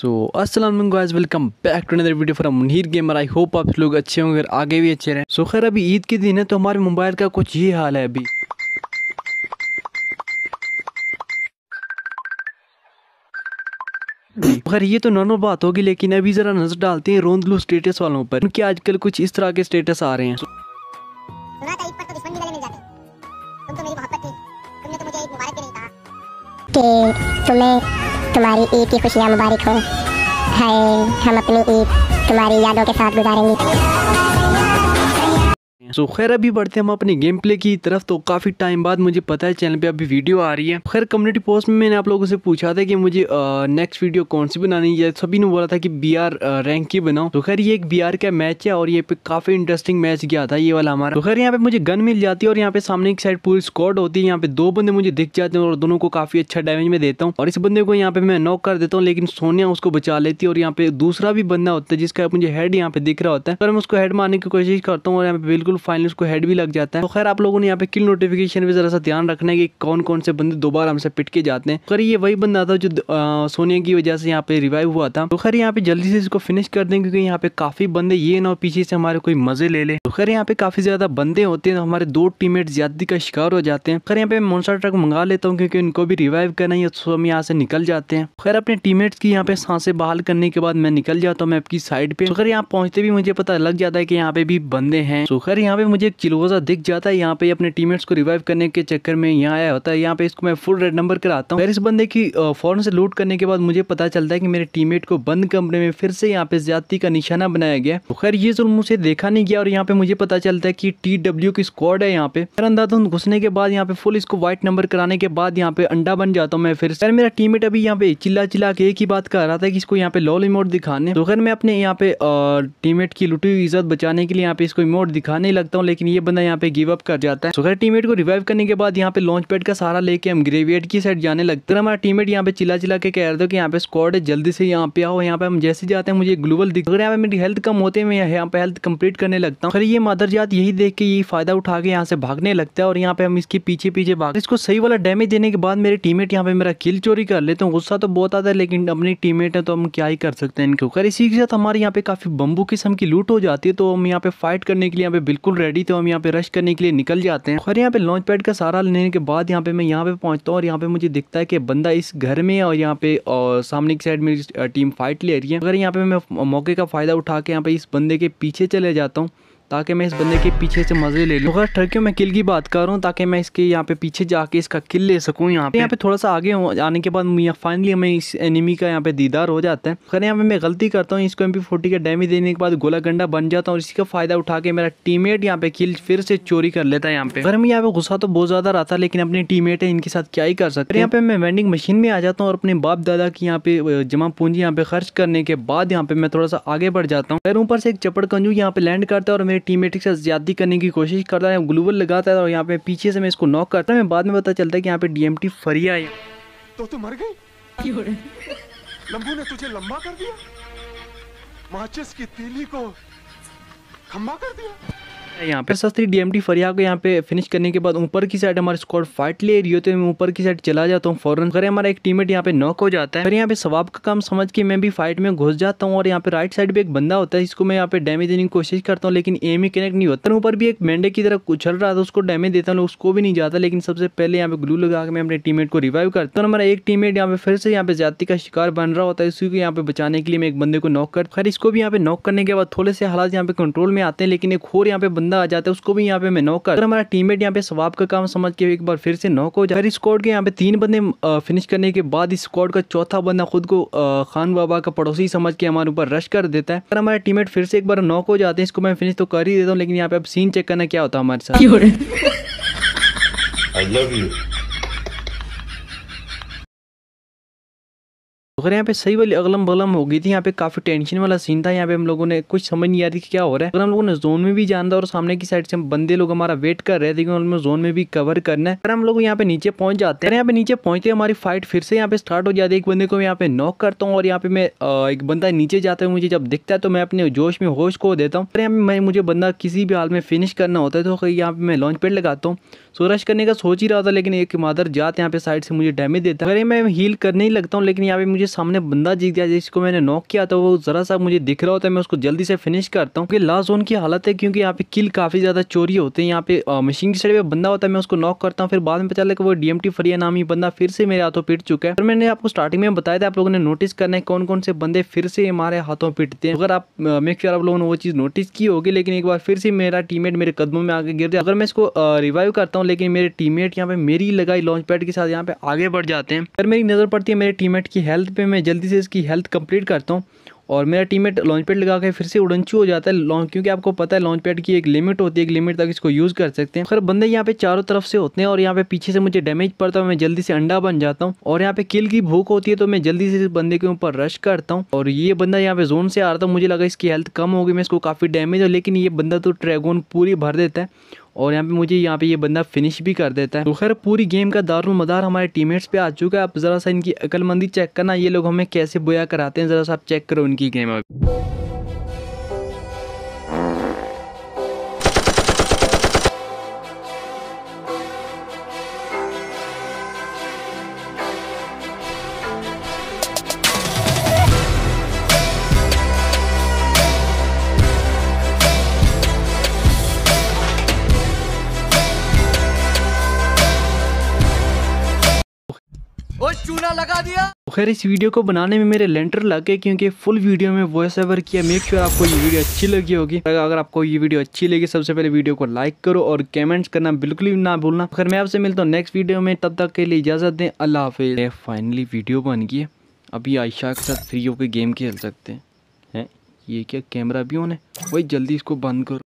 सो असलम guys welcome back to another video from Munir gamer I hope आप लोग अच्छे होंगे आगे भी अच्छे रहें सो खैर अभी ईद के दिन है तो हमारे मोबाइल का कुछ ये हाल है अभी खैर ये तो नॉर्मल बात होगी लेकिन अभी ज़रा नज़र डालते हैं रोंदलू स्टेटस वालों पर क्योंकि आजकल कुछ इस तरह के स्टेटस आ रहे हैं तुम्हें तो तुम्हारी ईद की खुशियाँ मुबारक हो हाय हम अपनी ईद तुम्हारी यादों के साथ गुजारेंगे हैं सो खैर अभी बढ़ते हम अपने गेम प्ले की तरफ तो काफी टाइम बाद मुझे पता है चैनल पे अभी वीडियो आ रही है खैर कम्युनिटी पोस्ट में मैंने आप लोगों से पूछा था कि मुझे नेक्स्ट वीडियो कौन सी बनानी है सभी ने बोला था कि बी रैंक की बनाओ तो खैर ये एक बी का मैच है और ये पे काफी इंटरेस्टिंग मैच गया था ये वाला हमारा तो खैर यहाँ पे मुझे गन मिल जाती है और यहाँ पे सामने की साइड पूरी स्कॉड होती है यहाँ पे दो बंदे मुझे दिख जाते हैं और दोनों को काफी अच्छा डैमेज में देता हूँ और इस बंदे को यहाँ पे मैं नॉक कर देता हूँ लेकिन सोनिया उसको बचा लेती है और यहाँ पे दूसरा भी बंदा होता है जिसका मुझे हेड यहाँ पे दिख रहा होता है पर मैं उसको हेड मारने की कोशिश करता हूँ और यहाँ पे बिल्कुल फाइनल को हेड भी लग जाता है तो खैर आप लोगों ने यहाँ पे किल नोटिफिकेशन भी जरा सा ध्यान रखना है कि कौन कौन से बंदे दोबारा हमसे पिट के जाते हैं तो खैर ये वही बंदा था जो सोनिया की वजह से यहाँ पे रिवाइव हुआ था तो खैर यहाँ पे जल्दी से इसको फिनिश कर दें क्योंकि यहाँ पे काफी बंदे ये ना पीछे से हमारे कोई मजे ले ले तो खैर यहाँ पे काफी ज्यादा बंदे होते हैं तो हमारे दो टीम ज्यादा का शिकार हो जाते हैं तो खैर यहाँ पे मोनसा ट्रक मंगा लेता हूँ क्योंकि उनको भी रिवाइव करना है तो हम यहाँ से निकल जाते हैं तो खैर अपने टीममेट्स की यहाँ पे सांसें बहाल करने के बाद मैं निकल जाता हूँ मैं आपकी साइड पे खैर यहाँ पहुंचते भी मुझे पता लग जाता है कि यहाँ पे भी बंदे हैं तो खैर यहाँ पे मुझे एक चिलोजा दिख जाता है यहाँ पे अपने टीम को रिवाइव करने के चक्कर में यहाँ आया होता है यहाँ पे इसको मैं फुल रेड नंबर कराता हूँ फिर इस बंदे की फ़ौरन से लूट करने के बाद मुझे पता चलता है कि मेरे टीम को बंद कमरे में फिर से यहाँ पे ज्यादा का निशाना बनाया गया तो खैर ये जो मुझे देखा नहीं गया और यहाँ पे मुझे पता चलता है की टी डब्ल्यू की स्कॉड है यहाँ पे फिर अंधाधुन घुसने के बाद यहाँ पे फुल इसको व्हाइट नंबर कराने के बाद यहाँ पे अंडा बन जाता हूँ मैं फिर खैर मेरा टीममेट अभी यहाँ पे चिल्ला चिल्ला के एक ही बात कर रहा था कि इसको यहाँ पे लॉल इमोट दिखाने तो खैर मैं अपने यहाँ पे टीममेट की लुटी हुई इज्जत बचाने के लिए यहाँ पे इसको इमोट दिखाने लगता हूँ लेकिन ये बंदा यहाँ पे गिव अप कर जाता है सोखैर टीमेट को रिवाइव करने के बाद यहाँ पे लॉन्च पैड का सारा लेके हम ग्रेवियड की साइड जाने लगते हैं हमारा टीमेट यहाँ पे चिल्ला चिल्ला के कह रहे थे कि यहाँ पे स्कॉड है जल्दी से यहाँ पे आओ यहाँ पे हम जैसे जाते हैं मुझे ग्लोबल दिख रहा है मेरी हेल्थ कम होते हैं मैं यहाँ पे हेल्थ कम्प्लीट करने लगता हूँ खेल ये मदर जात यही देख के यही फायदा उठा के यहाँ से भागने लगता है और यहाँ पे हम इसके पीछे पीछे भाग इसको सही वाला डैमेज देने के बाद मेरे टीमेट यहाँ पे मेरा किल चोरी कर लेते हैं गुस्सा तो बहुत आता है लेकिन अपनी टीमेट है तो हम क्या ही कर सकते हैं इनके ऊपर इसी के साथ हमारे यहाँ पे काफी बम्बू किस्म की लूट हो जाती है तो हम यहाँ पे फाइट करने के लिए यहाँ पे बिल्कुल बिल्कुल रेडी थे हम यहाँ पे रश करने के लिए निकल जाते हैं और यहाँ पे लॉन्च पैड का सारा लेने के बाद यहाँ पे मैं यहाँ पे पहुँचता हूँ और यहाँ पे मुझे दिखता है कि बंदा इस घर में और यहाँ पे और सामने की साइड मेरी टीम फाइट ले रही है अगर यहाँ पे मैं मौके का फ़ायदा उठा के यहाँ पे इस बंदे के पीछे चले जाता हूँ ताकि मैं इस बंदे के पीछे से मज़े ले लूँ अगर टर्कियों में किल की बात करूँ ताकि मैं इसके यहाँ पे पीछे जाके इसका किल ले सकूँ यहाँ पे यहाँ पे थोड़ा सा आगे आने के बाद फाइनली हमें इस एनिमी का यहाँ पे दीदार हो जाता है अगर यहाँ पे मैं गलती करता हूँ इसको एम पी का डैमेज देने के बाद गोला गंडा बन जाता हूँ और फ़ायदा उठा के मेरा टीम मेट यहाँ पे किल फिर से चोरी कर लेता है यहाँ पे अगर मैं यहाँ पे गुस्सा तो बहुत ज़्यादा रहा था लेकिन अपने टीम मेट है इनके साथ क्या ही कर सकते हैं यहाँ पे मैं वेंडिंग मशीन में आ जाता हूँ और अपने बाप दादा की यहाँ पे जमा पूंजी यहाँ पे खर्च करने के बाद यहाँ पे मैं थोड़ा सा आगे बढ़ जाता हूँ ऊपर से एक चपड़ कंजू यहाँ पे लैंड करता है और मेरे टीमेटिक से ज़्यादा करने की कोशिश करता है ग्लूबल लगाता है और यहाँ पे पीछे से मैं इसको नॉक करता है बाद में पता चलता है कि यहाँ पे डीएमटी फरिया है तो तू मर गई लंबू ने तुझे लंबा कर दिया माचिस की तीली को खम्बा कर दिया यहाँ पे शस्त्री डीएमटी फरिया को यहाँ पे फिनिश करने के बाद ऊपर की साइड हमारे स्कॉड फाइट ले रही होती है ऊपर की साइड चला जाता हूँ फॉरन अगर हमारा एक टीमेट यहाँ पे नॉक हो जाता है फिर यहाँ पे स्वाब का काम समझ के मैं भी फाइट में घुस जाता हूँ और यहाँ पे राइट साइड भी एक बंदा होता है इसको मैं यहाँ पे डैमेज देने की कोशिश करता हूँ लेकिन एम ही कनेक्ट नहीं होता ऊपर भी एक मेंढे की तरफ उछल रहा था उसको डैमेज देता हूँ उसको भी नहीं जाता लेकिन सबसे पहले यहाँ पे ग्लू लगा के मैं अपने टीम को रिवाइव करता हूँ हमारा एक टीमेट यहाँ पे फिर से यहाँ पे जाति का शिकार बन रहा होता है इसी को यहाँ पे बचाने के लिए मैं एक बंदे को नॉक कर खैर इसको भी यहाँ पे नॉक करने के बाद थोड़े से हालात यहाँ पे कंट्रोल में आते हैं लेकिन एक और यहाँ पे बंदा बंदा आ जाता है उसको भी यहाँ पे मैं नॉक कर अगर हमारा टीममेट यहाँ पे स्वाब का काम समझ के एक बार फिर से नॉक हो जाए स्कॉड के यहाँ पे तीन बंदे फिनिश करने के बाद इस स्कॉट का चौथा बंदा खुद को खान बाबा का पड़ोसी समझ के हमारे ऊपर रश कर देता है अगर हमारे टीममेट फिर से एक बार नॉक हो जाते हैं इसको मैं फिनिश तो कर ही देता हूँ लेकिन यहाँ पे अब सीन चेक करना क्या होता है हमारे साथ I love you. अगर यहाँ पे सही वाली अगलम बगलम हो गई थी यहाँ पे काफी टेंशन वाला सीन था यहाँ पे हम लोगों ने कुछ समझ नहीं आ रही क्या हो रहा है अगर हम लोगों ने जोन में भी जाना था और सामने की साइड से हम बंदे लोग हमारा वेट कर रहे थे हमें जोन में भी कवर करना है अगर हम लोग यहाँ पे नीचे पहुंच जाते हैं यहाँ पे नीचे पहुंचते हमारी फाइट फिर से यहाँ पे स्टार्ट हो जाती है एक बंदे को यहाँ पे नॉक करता हूँ और यहाँ पे मैं एक बंदा नीचे जाता है मुझे जब दिखता है तो मैं अपने जोश में होश को देता हूँ यहाँ पे मैं मुझे बंदा किसी भी हाल में फिनिश करना होता है तो यहाँ पे मैं लॉन्च पेड लगाता हूँ सो रश करने का सोच ही रहा था लेकिन एक मादर जात यहाँ पे साइड से मुझे डैमेज देता है अरे मैं हील करने ही लगता हूँ लेकिन यहाँ पे मुझे सामने बंदा जीत गया जिसको मैंने नॉक किया था तो वो ज़रा सा मुझे दिख रहा होता है मैं उसको जल्दी से फिनिश करता हूँ क्योंकि लास्ट जोन की हालत है क्योंकि यहाँ पे किल काफ़ी ज़्यादा चोरी होते हैं यहाँ पे मशीन की साइड पर बंदा होता है मैं उसको नॉक करता हूँ फिर बाद में पता लगा वो डी फरिया नाम ही बंदा फिर से मेरे हाथों पिट चुका है और मैंने आपको स्टार्टिंग में बताया था आप लोगों ने नोटिस करना है कौन कौन से बंदे फिर से हमारे हाथों पिटते हैं अगर आप मेक श्योर आप लोगों ने वो चीज़ नोटिस की होगी लेकिन एक बार फिर से मेरा टीम मेरे कदमों में आगे गिर गया अगर मैं इसको रिवाइव करता हूँ हूँ लेकिन मेरे टीममेट यहाँ पे मेरी लगाई लॉन्च पैड के साथ यहाँ पे आगे बढ़ जाते हैं अगर मेरी नज़र पड़ती है मेरे टीममेट की हेल्थ पे मैं जल्दी से इसकी हेल्थ कंप्लीट करता हूँ और मेरा टीममेट लॉन्च पैड लगा के फिर से उड़नचू हो जाता है लॉन्च क्योंकि आपको पता है लॉन्च पैड की एक लिमिट होती है एक लिमिट तक इसको यूज़ कर सकते हैं खर बंदे यहाँ पे चारों तरफ से होते हैं और यहाँ पे पीछे से मुझे डैमेज पड़ता है मैं जल्दी से अंडा बन जाता हूँ और यहाँ पे किल की भूख होती है तो मैं जल्दी से इस बंदे के ऊपर रश करता हूँ और ये बंदा यहाँ पे जोन से आ रहा था मुझे लगा इसकी हेल्थ कम होगी मैं इसको काफ़ी डैमेज हो लेकिन ये बंदा तो ट्रैगोन पूरी भर देता है और यहाँ पे मुझे यहाँ पे ये बंदा फिनिश भी कर देता है तो खैर पूरी गेम का दारुल मदार हमारे टीममेट्स पे आ चुका है आप ज़रा सा इनकी अकलमंदी चेक करना ये लोग हमें कैसे बोया कराते हैं ज़रा सा आप चेक करो इनकी गेम अभी और चूना लगा दिया तो खैर इस वीडियो को बनाने में मेरे लेंटर लगे क्योंकि फुल वीडियो में वॉइस ओवर किया मेक श्योर sure आपको ये वीडियो अच्छी लगी होगी अगर आपको ये वीडियो अच्छी लगी सबसे पहले वीडियो को लाइक करो और कमेंट्स करना बिल्कुल भी ना भूलना तो खैर मैं आपसे मिलता हूँ नेक्स्ट वीडियो में तब तक के लिए इजाजत दें अल्लाह हाफिज फाइनली वीडियो बन गई अभी आयशा के साथ फ्री होकर गेम खेल सकते हैं ये क्या कैमरा भी ऑन है वही जल्दी इसको बंद करो